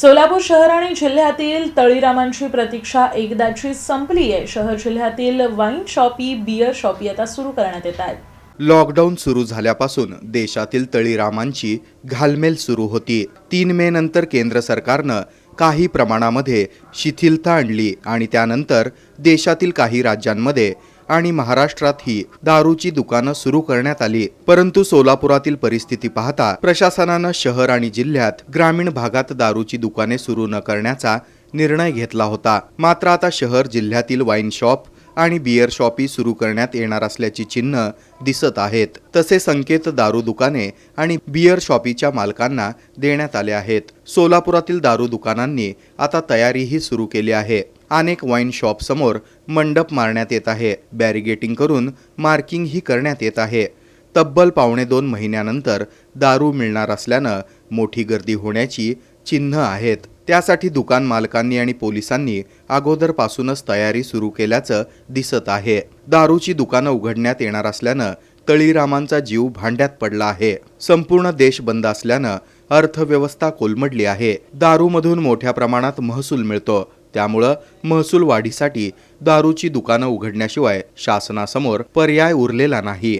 सोलापूर शहर आणि जिल्ह्यातील तळीरामांची प्रतीक्षा एकदाची संपली आहे शहर जिल्ह्यातील वाईन शॉपी बियर शॉपी आता सुरू करण्यात येत आहेत लॉकडाऊन सुरू झाल्यापासून देशातील तळीरामांची घालमेल सुरू होती तीन मे नंतर केंद्र सरकारनं काही प्रमाणामध्ये शिथिलता आणली आणि त्यानंतर देशातील काही राज्यांमध्ये आणि महाराष्ट्रातही दारूची दुकानं सुरू करण्यात आली परंतु सोलापुरातील परिस्थिती पाहता प्रशासनानं शहर आणि जिल्ह्यात ग्रामीण भागात दारूची दुकाने सुरू न करण्याचा निर्णय घेतला होता मात्र आता शहर जिल्ह्यातील वाईन शॉप आणि बियर शॉपी सुरू करण्यात येणार असल्याची चिन्ह दिसत आहेत तसे संकेत दारू दुकाने आणि बियर शॉपीच्या मालकांना देण्यात आले आहेत सोलापुरातील दारू दुकानांनी आता तयारीही सुरू केली आहे अनेक वाईन शॉपसमोर मंडप मारण्यात येत आहे बॅरिगेटिंग करून मार्किंगही करण्यात येत आहे तब्बल पावणे दोन महिन्यानंतर दारू मिळणार असल्यानं मोठी गर्दी होण्याची चिन्ह आहेत त्यासाठी दुकान मालकांनी आणि पोलिसांनी अगोदरपासूनच तयारी सुरू केल्याचं दिसत आहे दारूची दुकानं उघडण्यात येणार असल्यानं तळीरामांचा जीव भांड्यात पडला आहे संपूर्ण देश बंद असल्यानं अर्थव्यवस्था कोलमडली आहे दारूमधून मोठ्या प्रमाणात महसूल मिळतो त्यामुळं महसूल वाढीसाठी दारूची दुकानं उघडण्याशिवाय शासनासमोर पर्याय उरलेला नाही